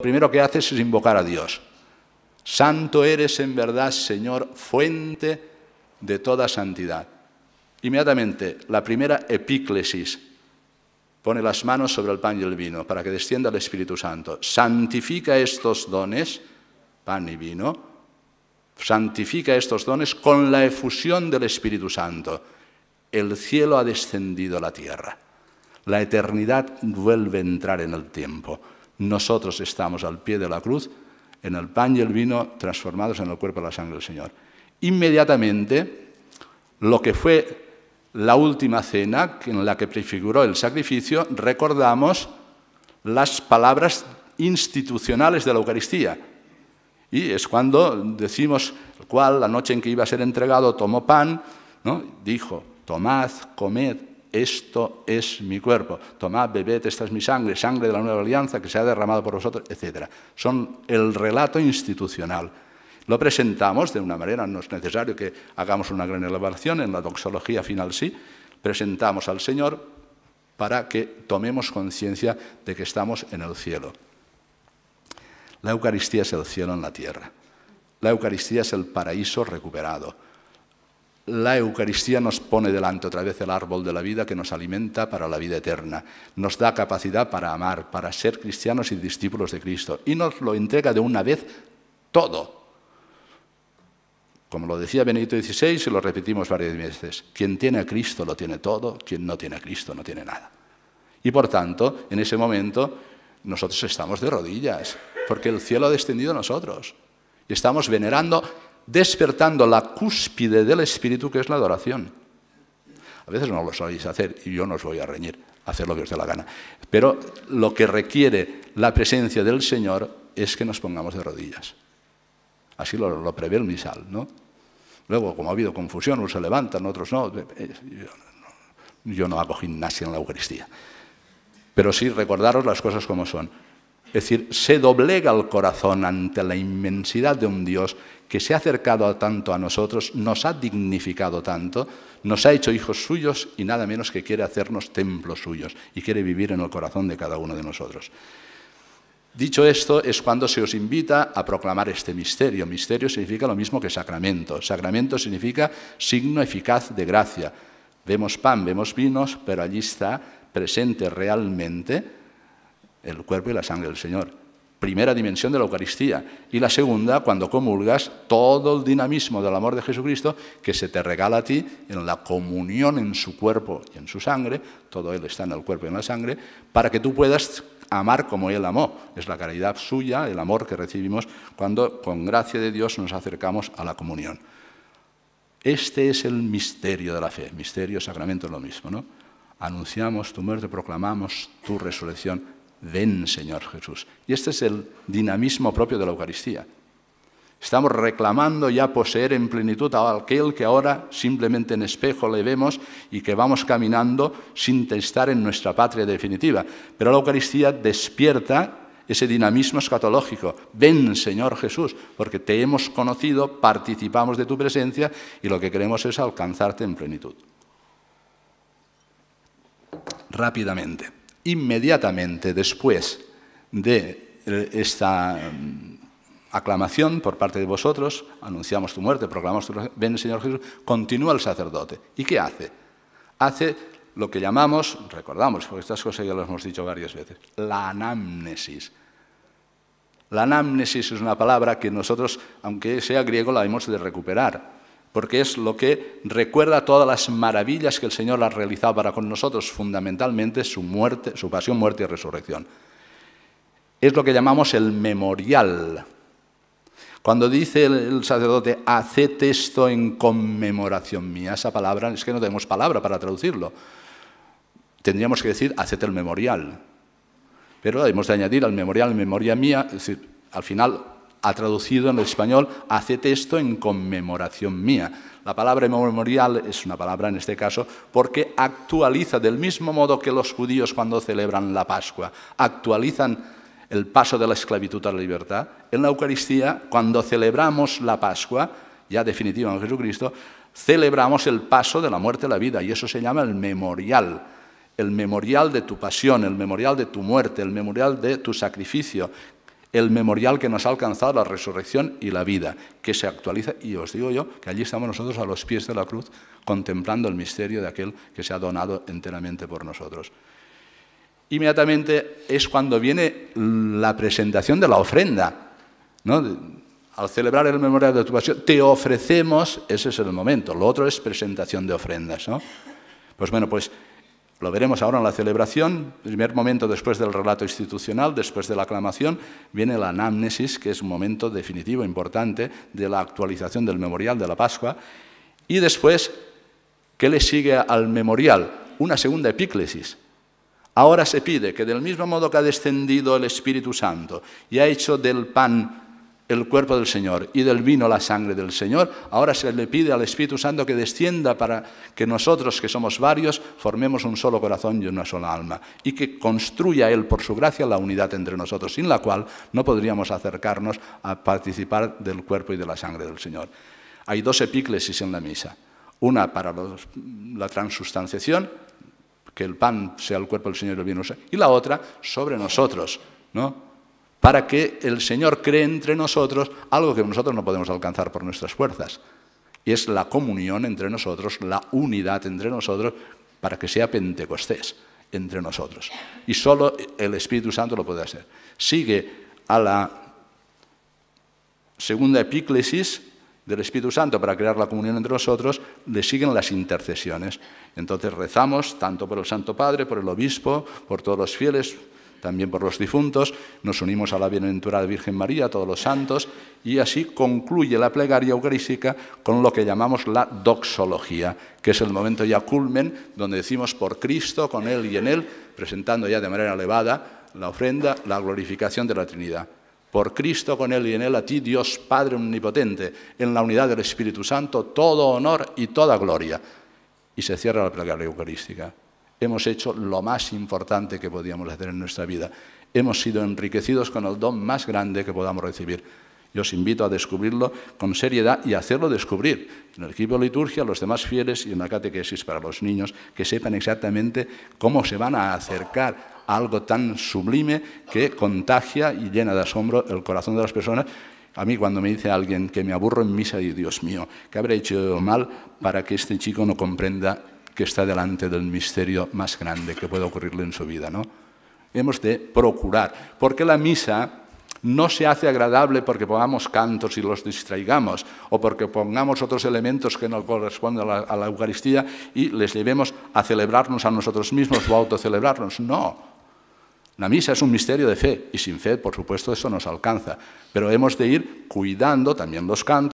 Lo primero que haces es invocar a Dios. Santo eres en verdad, Señor, fuente de toda santidad. Inmediatamente, la primera epíclesis. Pone las manos sobre el pan y el vino para que descienda el Espíritu Santo. Santifica estos dones, pan y vino. Santifica estos dones con la efusión del Espíritu Santo. El cielo ha descendido a la tierra. La eternidad vuelve a entrar en el tiempo. Nosotros estamos al pie de la cruz, en el pan y el vino, transformados en el cuerpo y la sangre del Señor. Inmediatamente, lo que fue la última cena, en la que prefiguró el sacrificio, recordamos las palabras institucionales de la Eucaristía. Y es cuando decimos, cual la noche en que iba a ser entregado tomó pan, ¿no? dijo, tomad, comed, esto es mi cuerpo, tomad, bebed, esta es mi sangre, sangre de la nueva alianza que se ha derramado por vosotros, etc. Son el relato institucional. Lo presentamos de una manera, no es necesario que hagamos una gran elevación en la doxología final sí, presentamos al Señor para que tomemos conciencia de que estamos en el cielo. La Eucaristía es el cielo en la tierra. La Eucaristía es el paraíso recuperado la Eucaristía nos pone delante otra vez el árbol de la vida que nos alimenta para la vida eterna, nos da capacidad para amar, para ser cristianos y discípulos de Cristo, y nos lo entrega de una vez todo. Como lo decía Benito XVI y lo repetimos varias veces, quien tiene a Cristo lo tiene todo, quien no tiene a Cristo no tiene nada. Y por tanto, en ese momento, nosotros estamos de rodillas, porque el cielo ha descendido a nosotros. Y estamos venerando despertando la cúspide del espíritu que es la adoración. A veces no lo sabéis hacer y yo no os voy a reñir, hacer lo que os dé la gana. Pero lo que requiere la presencia del Señor es que nos pongamos de rodillas. Así lo, prevé el misal, ¿no? Luego, como ha habido confusión, unos se levantan, otros no. Eh, eh, yo no hago gimnasia en la Eucaristía. Pero sí recordaros las cosas como son. Es decir, se doblega el corazón ante la inmensidad de un Dios que se ha acercado tanto a nosotros, nos ha dignificado tanto, nos ha hecho hijos suyos y nada menos que quiere hacernos templos suyos y quiere vivir en el corazón de cada uno de nosotros. Dicho esto, es cuando se os invita a proclamar este misterio. Misterio significa lo mismo que sacramento. Sacramento significa signo eficaz de gracia. Vemos pan, vemos vinos, pero allí está presente realmente el cuerpo y la sangre del Señor. Primera dimensión de la Eucaristía. Y la segunda, cuando comulgas, todo el dinamismo del amor de Jesucristo que se te regala a ti en la comunión en su cuerpo y en su sangre, todo Él está en el cuerpo y en la sangre, para que tú puedas amar como Él amó. Es la caridad suya, el amor que recibimos cuando con gracia de Dios nos acercamos a la comunión. Este es el misterio de la fe. Misterio, sacramento es lo mismo, ¿no? Anunciamos tu muerte, proclamamos tu resurrección Ven, Señor Jesús. Y este es el dinamismo propio de la Eucaristía. Estamos reclamando ya poseer en plenitud a aquel que ahora simplemente en espejo le vemos y que vamos caminando sin estar en nuestra patria definitiva. Pero la Eucaristía despierta ese dinamismo escatológico. Ven, Señor Jesús, porque te hemos conocido, participamos de tu presencia y lo que queremos es alcanzarte en plenitud. Rápidamente inmediatamente después de eh, esta mm, aclamación por parte de vosotros, anunciamos tu muerte, proclamamos tu ven Señor Jesús, continúa el sacerdote. ¿Y qué hace? Hace lo que llamamos, recordamos, porque estas cosas ya las hemos dicho varias veces, la anamnesis. La anamnesis es una palabra que nosotros, aunque sea griego, la hemos de recuperar porque es lo que recuerda todas las maravillas que el Señor ha realizado para con nosotros, fundamentalmente su muerte, su pasión, muerte y resurrección. Es lo que llamamos el memorial. Cuando dice el sacerdote, haced esto en conmemoración mía, esa palabra, es que no tenemos palabra para traducirlo. Tendríamos que decir, haced el memorial. Pero hemos de añadir al memorial, memoria mía, es decir, al final ha traducido en el español, hace esto en conmemoración mía. La palabra memorial es una palabra en este caso porque actualiza del mismo modo que los judíos cuando celebran la Pascua, actualizan el paso de la esclavitud a la libertad. En la Eucaristía, cuando celebramos la Pascua, ya definitiva en Jesucristo, celebramos el paso de la muerte a la vida y eso se llama el memorial el memorial de tu pasión, el memorial de tu muerte, el memorial de tu sacrificio, el memorial que nos ha alcanzado la resurrección y la vida, que se actualiza, y os digo yo, que allí estamos nosotros a los pies de la cruz, contemplando el misterio de aquel que se ha donado enteramente por nosotros. Inmediatamente es cuando viene la presentación de la ofrenda. ¿no? Al celebrar el memorial de tu pasión, te ofrecemos, ese es el momento. Lo otro es presentación de ofrendas. ¿no? Pues bueno, pues lo veremos ahora en la celebración, primer momento después del relato institucional, después de la aclamación, viene la anamnesis, que es un momento definitivo, importante, de la actualización del memorial de la Pascua. Y después, ¿qué le sigue al memorial? Una segunda epíclesis. Ahora se pide que del mismo modo que ha descendido el Espíritu Santo y ha hecho del pan el cuerpo del Señor y del vino la sangre del Señor, ahora se le pide al Espíritu Santo que descienda para que nosotros, que somos varios, formemos un solo corazón y una sola alma, y que construya Él por su gracia la unidad entre nosotros, sin la cual no podríamos acercarnos a participar del cuerpo y de la sangre del Señor. Hay dos epíclesis en la misa, una para la transustanciación, que el pan sea el cuerpo del Señor y el vino, y la otra sobre nosotros, ¿no? para que el Señor cree entre nosotros algo que nosotros no podemos alcanzar por nuestras fuerzas. Y es la comunión entre nosotros, la unidad entre nosotros, para que sea Pentecostés entre nosotros. Y solo el Espíritu Santo lo puede hacer. Sigue a la segunda epíclesis del Espíritu Santo para crear la comunión entre nosotros, le siguen las intercesiones. Entonces rezamos tanto por el Santo Padre, por el Obispo, por todos los fieles, también por los difuntos, nos unimos a la bienaventurada Virgen María, a todos los santos, y así concluye la plegaria eucarística con lo que llamamos la doxología, que es el momento ya culmen donde decimos por Cristo, con Él y en Él, presentando ya de manera elevada la ofrenda, la glorificación de la Trinidad. Por Cristo, con Él y en Él, a ti, Dios Padre Omnipotente, en la unidad del Espíritu Santo, todo honor y toda gloria. Y se cierra la plegaria eucarística hemos hecho lo más importante que podíamos hacer en nuestra vida. Hemos sido enriquecidos con el don más grande que podamos recibir. Yo os invito a descubrirlo con seriedad y hacerlo descubrir en el equipo de liturgia, los demás fieles y en la catequesis para los niños, que sepan exactamente cómo se van a acercar a algo tan sublime que contagia y llena de asombro el corazón de las personas a mí cuando me dice alguien que me aburro en misa, y Dios mío, ¿qué habré hecho mal para que este chico no comprenda que está delante del misterio más grande que puede ocurrirle en su vida. ¿no? Hemos de procurar, porque la misa no se hace agradable porque pongamos cantos y los distraigamos, o porque pongamos otros elementos que no corresponden a la, Eucaristía y les llevemos a celebrarnos a nosotros mismos o a autocelebrarnos. No, la misa es un misterio de fe y sin fe, por supuesto, eso nos alcanza. Pero hemos de ir cuidando también los cantos.